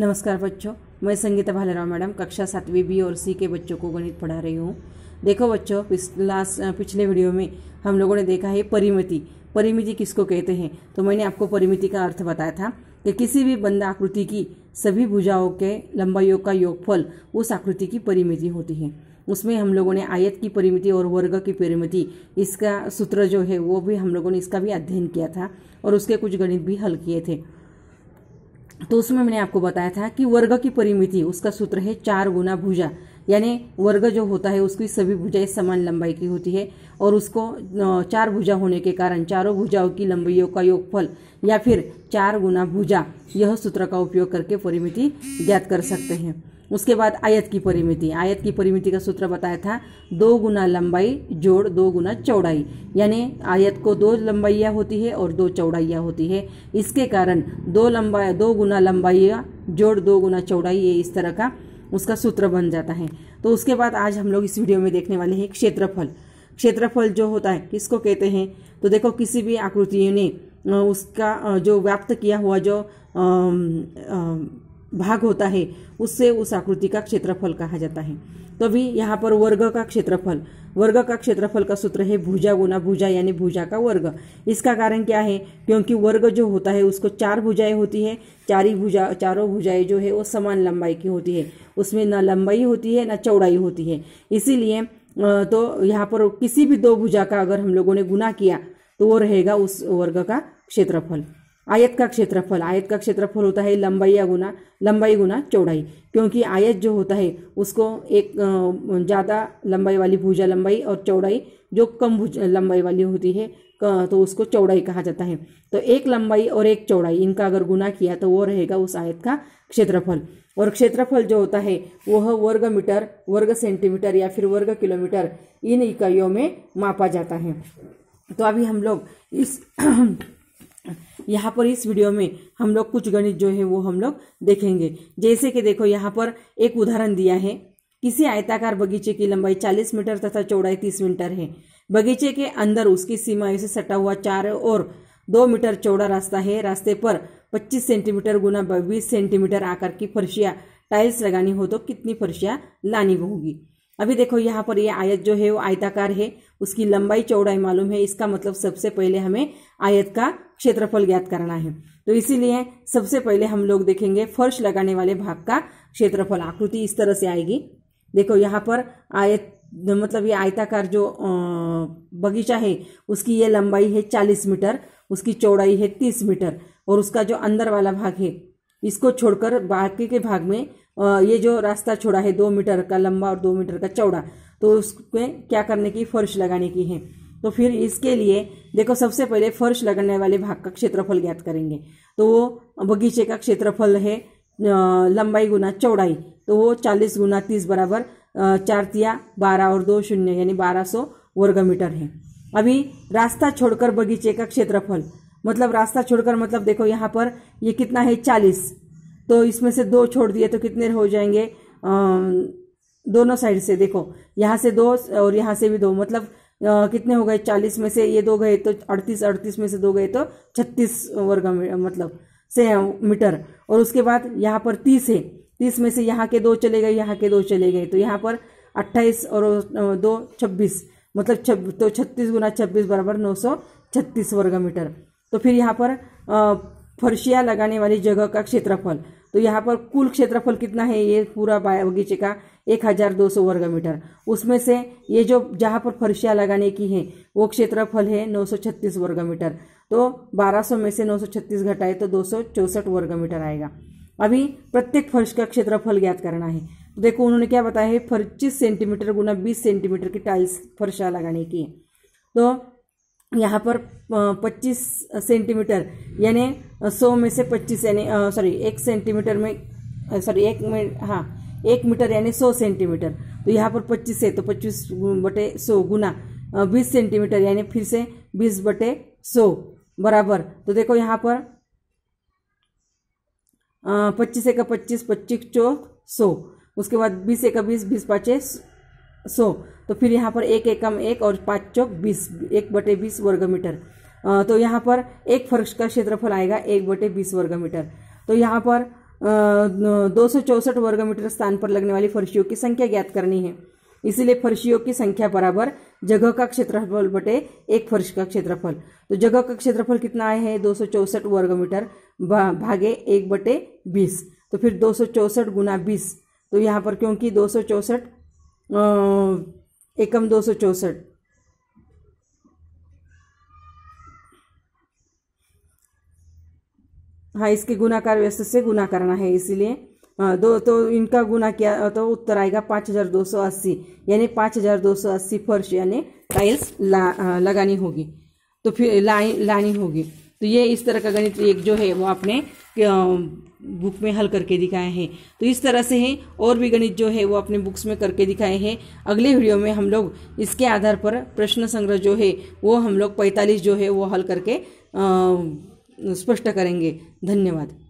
नमस्कार बच्चों मैं संगीता भालेराव मैडम कक्षा सातवीं बी और सी के बच्चों को गणित पढ़ा रही हूँ देखो बच्चों पिछला पिछले वीडियो में हम लोगों ने देखा है परिमिति परिमिति किसको कहते हैं तो मैंने आपको परिमिति का अर्थ बताया था कि किसी भी बंद आकृति की सभी भुजाओं के लंबाइयों का योगफल उस आकृति की परिमिति होती है उसमें हम लोगों ने आयत की परिमिति और वर्ग की परिमिति इसका सूत्र जो है वो भी हम लोगों ने इसका भी अध्ययन किया था और उसके कुछ गणित भी हल किए थे तो उसमें मैंने आपको बताया था कि वर्ग की परिमिति उसका सूत्र है चार गुना भुजा यानी वर्ग जो होता है उसकी सभी भुजाएं समान लंबाई की होती है और उसको चार भुजा होने के कारण चारों भुजाओं की लंबाइयों का योगफल या फिर चार गुना भुजा यह सूत्र का उपयोग करके परिमिति ज्ञात कर सकते हैं उसके बाद आयत की परिमिति आयत की परिमिति का सूत्र बताया था दो गुना लंबाई जोड़ दो गुना चौड़ाई यानी आयत को दो लंबाइयाँ होती है और दो चौड़ाइयाँ होती है इसके कारण दो लंबाई दो गुना लंबाइयाँ जोड़ दो गुना चौड़ाई ये इस तरह का उसका सूत्र बन जाता है तो उसके बाद आज हम लोग इस वीडियो में देखने वाले हैं क्षेत्रफल क्षेत्रफल जो होता है किसको कहते हैं तो देखो किसी भी आकृति ने उसका जो व्याप्त किया हुआ जो आ, आ, भाग होता है उससे उस आकृति का क्षेत्रफल कहा जाता है तो भी यहाँ पर वर्ग का क्षेत्रफल वर्ग का क्षेत्रफल का सूत्र है भुजा गुना भुजा यानी भुजा का वर्ग इसका कारण क्या है क्योंकि वर्ग जो होता है उसको चार भुजाएं होती है चार ही भुजा चारों भुजाएं जो है वो समान लंबाई की होती है उसमें ना लंबाई होती है ना चौड़ाई होती है इसीलिए तो यहाँ पर किसी भी दो भुजा का अगर हम लोगों ने गुना किया तो वो रहेगा उस वर्ग का क्षेत्रफल आयत का क्षेत्रफल आयत का क्षेत्रफल होता है लंबाई या गुना लंबाई गुना चौड़ाई क्योंकि आयत जो होता है उसको एक ज़्यादा लंबाई वाली भुजा लंबाई और चौड़ाई जो कम भुजा लंबाई वाली होती है तो उसको चौड़ाई कहा जाता है तो एक लंबाई और एक चौड़ाई इनका अगर गुना किया तो वो रहेगा उस आयत का क्षेत्रफल और क्षेत्रफल जो होता है वह वर्ग मीटर वर्ग सेंटीमीटर या फिर वर्ग किलोमीटर इन इकाइयों में मापा जाता है तो अभी हम लोग इस यहाँ पर इस वीडियो में हम लोग कुछ गणित जो है वो हम लोग देखेंगे जैसे कि देखो यहाँ पर एक उदाहरण दिया है किसी आयताकार बगीचे की लंबाई 40 मीटर तथा चौड़ाई 30 मीटर है बगीचे के अंदर उसकी सीमा से सटा हुआ चार और दो मीटर चौड़ा रास्ता है रास्ते पर 25 सेंटीमीटर गुना बीस सेंटीमीटर आकर की फर्शियां टाइल्स लगानी हो तो कितनी फर्शियां लानी होगी अभी देखो यहाँ पर ये यह आयत जो है वो आयताकार है उसकी लंबाई चौड़ाई मालूम है इसका मतलब सबसे पहले हमें आयत का क्षेत्रफल ज्ञात करना है तो इसीलिए सबसे पहले हम लोग देखेंगे फर्श लगाने वाले भाग का क्षेत्रफल आकृति इस तरह से आएगी देखो यहाँ पर आयत मतलब ये आयताकार जो बगीचा है उसकी ये लंबाई है चालीस मीटर उसकी चौड़ाई है तीस मीटर और उसका जो अंदर वाला भाग है इसको छोड़कर बाकी के भाग में ये जो रास्ता छोड़ा है दो मीटर का लंबा और दो मीटर का चौड़ा तो उसमें क्या करने की फर्श लगाने की है तो फिर इसके लिए देखो सबसे पहले फर्श लगाने वाले भाग का क्षेत्रफल ज्ञात करेंगे तो वो बगीचे का क्षेत्रफल है लंबाई गुना चौड़ाई तो वो चालीस गुना तीस बराबर चार तिया बारह और दो शून्य यानी बारह सौ वर्ग मीटर है अभी रास्ता छोड़कर बगीचे का क्षेत्रफल मतलब रास्ता छोड़कर मतलब देखो यहाँ पर ये कितना है चालीस तो इसमें से दो छोड़ दिए तो कितने हो जाएंगे दोनों साइड से देखो यहाँ से दो और यहाँ से भी दो मतलब कितने हो गए चालीस में से ये दो गए तो अड़तीस अड़तीस में से दो गए तो छत्तीस वर्ग मतलब से मीटर और उसके बाद यहाँ पर तीस है तीस में से यहाँ के दो चले गए यहाँ के दो चले गए तो यहाँ पर अट्ठाईस और दो छब्बीस मतलब छब तो छत्तीस गुना छब्बीस बराबर नौ सौ छत्तीस वर्ग मीटर तो फिर यहाँ पर फर्शिया लगाने वाली जगह का क्षेत्रफल तो यहाँ पर कुल क्षेत्रफल कितना है ये पूरा बगीचे का एक हजार दो सौ वर्ग मीटर उसमें से ये जो जहाँ पर फर्शिया लगाने की है वो क्षेत्रफल है नौ सौ छत्तीस वर्ग मीटर तो बारह सौ में से नौ सौ छत्तीस घटाए तो दो सौ चौसठ वर्ग मीटर आएगा अभी प्रत्येक फर्श का क्षेत्रफल ज्ञात करना है तो देखो उन्होंने क्या बताया है पच्चीस सेंटीमीटर गुना बीस सेंटीमीटर की टाइल्स फर्शा लगाने की है तो यहाँ पर 25 सेंटीमीटर यानी 100 में से 25 यानी सॉरी एक सेंटीमीटर में सॉरी एक में हाँ एक मीटर यानी 100 सेंटीमीटर तो यहाँ पर 25 है तो 25 बटे 100 गुना 20 सेंटीमीटर यानी फिर से 20 बटे 100 बराबर तो देखो यहाँ पर पच्चीस एक पच्चीस पच्चीस चौक सौ उसके बाद बीस एक बीस बीस पाँच सौ तो फिर यहाँ पर एक एकम एक और पाँच चौक बीस एक बटे बीस वर्ग मीटर तो यहाँ पर एक फर्श का क्षेत्रफल आएगा एक बटे बीस वर्ग मीटर तो यहाँ पर दो सौ चौसठ वर्ग मीटर स्थान पर लगने वाली फर्शियों की संख्या ज्ञात करनी है इसीलिए फर्शियों की संख्या बराबर जगह का क्षेत्रफल बटे एक फर्श का क्षेत्रफल तो जगह का क्षेत्रफल कितना आया है दो सौ चौसठ वर्ग मीटर भागे एक बटे बीस तो फिर दो सौ चौसठ गुना बीस तो यहाँ पर क्योंकि दो सौ चौसठ एकम दो सौ चौसठ हाँ इसके गुनाकार व्यस्त से गुना करना है इसीलिए दो तो इनका गुना किया तो उत्तर आएगा पाँच हज़ार दो सौ अस्सी यानी पाँच हज़ार दो सौ अस्सी फर्श यानी टाइल्स ला, लगानी होगी तो फिर लाई लानी होगी तो ये इस तरह का गणित एक जो है वो आपने बुक में हल करके दिखाए हैं तो इस तरह से हैं और भी गणित जो है वो अपने बुक्स में करके दिखाए हैं अगले वीडियो में हम लोग इसके आधार पर प्रश्न संग्रह जो है वो हम लोग पैंतालीस जो है वो हल करके स्पष्ट करेंगे धन्यवाद